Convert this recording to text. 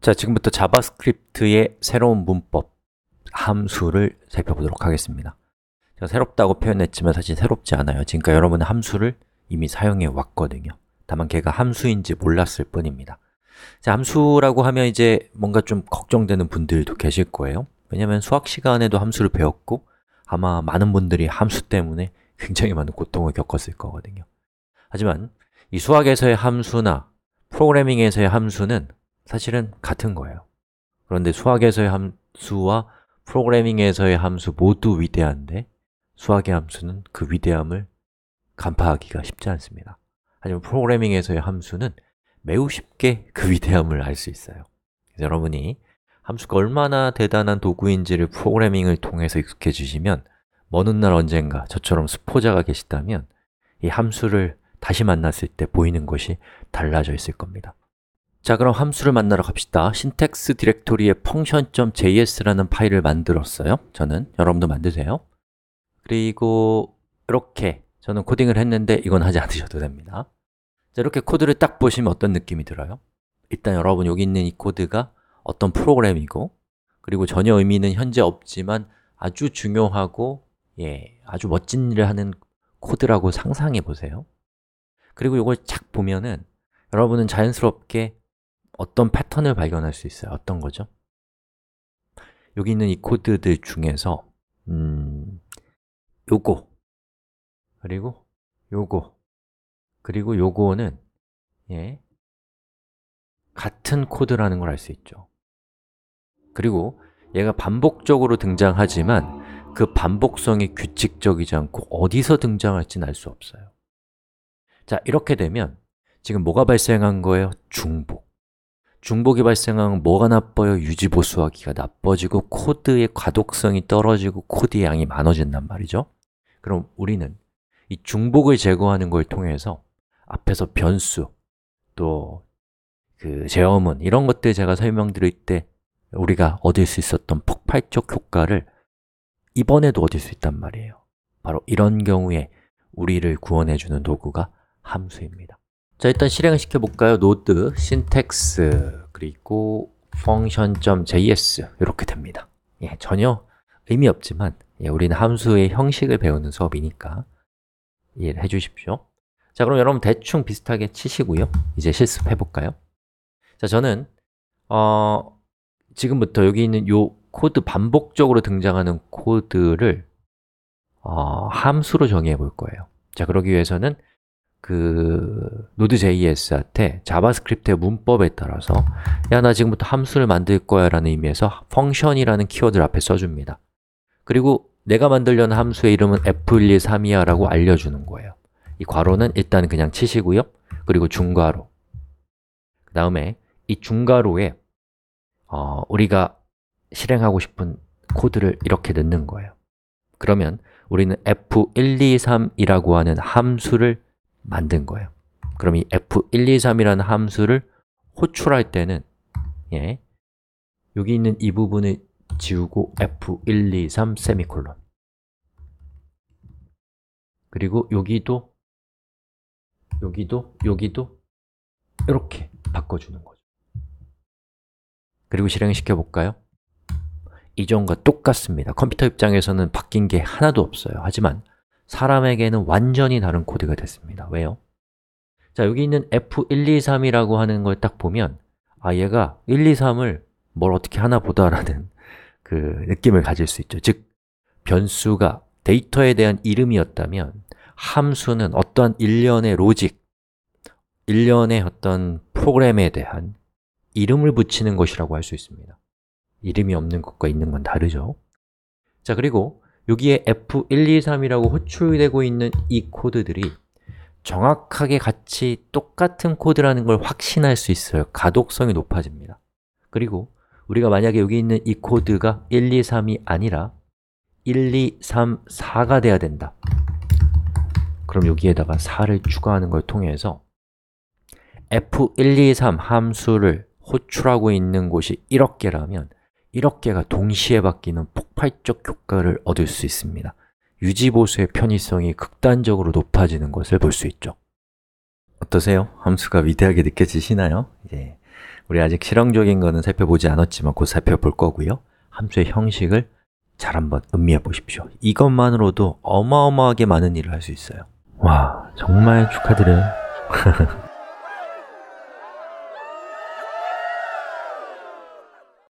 자, 지금부터 자바스크립트의 새로운 문법, 함수를 살펴보도록 하겠습니다 제가 새롭다고 표현했지만 사실 새롭지 않아요 지금까지 여러분은 함수를 이미 사용해 왔거든요 다만 걔가 함수인지 몰랐을 뿐입니다 자, 함수라고 하면 이제 뭔가 좀 걱정되는 분들도 계실 거예요 왜냐면 하 수학 시간에도 함수를 배웠고 아마 많은 분들이 함수 때문에 굉장히 많은 고통을 겪었을 거거든요 하지만 이 수학에서의 함수나 프로그래밍에서의 함수는 사실은 같은 거예요 그런데 수학에서의 함수와 프로그래밍에서의 함수 모두 위대한데 수학의 함수는 그 위대함을 간파하기가 쉽지 않습니다 하지만 프로그래밍에서의 함수는 매우 쉽게 그 위대함을 알 수 있어요 여러분이 함수가 얼마나 대단한 도구인지를 프로그래밍을 통해서 익숙해지시면 먼 훗날 언젠가 저처럼 수포자가 계시다면 이 함수를 다시 만났을 때 보이는 것이 달라져 있을 겁니다 자 그럼 함수를 만나러 갑시다 신텍스 디렉토리에 function.js라는 파일을 만들었어요 저는, 여러분도 만드세요 그리고 이렇게 저는 코딩을 했는데 이건 하지 않으셔도 됩니다 자 이렇게 코드를 딱 보시면 어떤 느낌이 들어요? 일단 여러분 여기 있는 이 코드가 어떤 프로그램이고 그리고 전혀 의미는 현재 없지만 아주 중요하고 예, 아주 멋진 일을 하는 코드라고 상상해 보세요 그리고 이걸 착 보면은 여러분은 자연스럽게 어떤 패턴을 발견할 수 있어요? 어떤 거죠? 여기 있는 이 코드들 중에서 음, 요거 그리고 요거 그리고 요거는 예, 같은 코드라는 걸 알 수 있죠 그리고 얘가 반복적으로 등장하지만 그 반복성이 규칙적이지 않고 어디서 등장할지는 알 수 없어요 자, 이렇게 되면 지금 뭐가 발생한 거예요? 중복 중복이 발생하면 뭐가 나빠요? 유지보수하기가 나빠지고 코드의 과독성이 떨어지고 코드의 양이 많아진단 말이죠 그럼 우리는 이 중복을 제거하는 걸 통해서 앞에서 변수, 또그 제어문 이런 것들 제가 설명드릴 때 우리가 얻을 수 있었던 폭발적 효과를 이번에도 얻을 수 있단 말이에요 바로 이런 경우에 우리를 구원해주는 도구가 함수입니다 자 일단 실행시켜 볼까요? 노드, 신텍스 그리고 function.js 이렇게 됩니다 예, 전혀 의미 없지만 예, 우리는 함수의 형식을 배우는 수업이니까 이해를 해 주십시오 자 그럼 여러분 대충 비슷하게 치시고요 이제 실습해 볼까요? 자 저는 어, 지금부터 여기 있는 요 코드 반복적으로 등장하는 코드를 어, 함수로 정의해 볼 거예요 자 그러기 위해서는 그 Node.js한테 자바스크립트의 문법에 따라서 야, 나 지금부터 함수를 만들 거야 라는 의미에서 function이라는 키워드를 앞에 써줍니다 그리고 내가 만들려는 함수의 이름은 f123이야 라고 알려주는 거예요 이 괄호는 일단 그냥 치시고요 그리고 중괄호 그 다음에 이 중괄호에 어, 우리가 실행하고 싶은 코드를 이렇게 넣는 거예요 그러면 우리는 f123이라고 하는 함수를 만든 거예요 그럼 이 f123이라는 함수를 호출할 때는 예, 여기 있는 이 부분을 지우고 f123 세미콜론 그리고 여기도 여기도 여기도 이렇게 바꿔주는 거죠 그리고 실행시켜 볼까요? 이전과 똑같습니다 컴퓨터 입장에서는 바뀐 게 하나도 없어요 하지만 사람에게는 완전히 다른 코드가 됐습니다. 왜요? 자, 여기 있는 F123이라고 하는 걸 딱 보면 아, 얘가 1, 2, 3을 뭘 어떻게 하나 보다라는 그 느낌을 가질 수 있죠. 즉, 변수가 데이터에 대한 이름이었다면 함수는 어떠한 일련의 로직, 일련의 어떤 프로그램에 대한 이름을 붙이는 것이라고 할 수 있습니다. 이름이 없는 것과 있는 건 다르죠. 자, 그리고 여기에 F123이라고 호출되고 있는 이 코드들이 정확하게 같이 똑같은 코드라는 걸 확신할 수 있어요 가독성이 높아집니다 그리고 우리가 만약에 여기 있는 이 코드가 123이 아니라 1234가 돼야 된다 그럼 여기에다가 4를 추가하는 걸 통해서 f123 함수를 호출하고 있는 곳이 1억 개라면 1억개가 동시에 바뀌는 폭발적 효과를 얻을 수 있습니다. 유지보수의 편의성이 극단적으로 높아지는 것을 볼 수 있죠. 어떠세요? 함수가 위대하게 느껴지시나요? 이제 우리 아직 실험적인 것은 살펴보지 않았지만 곧 살펴볼 거고요. 함수의 형식을 잘 한번 음미해 보십시오. 이것만으로도 어마어마하게 많은 일을 할 수 있어요. 와, 정말 축하드려요.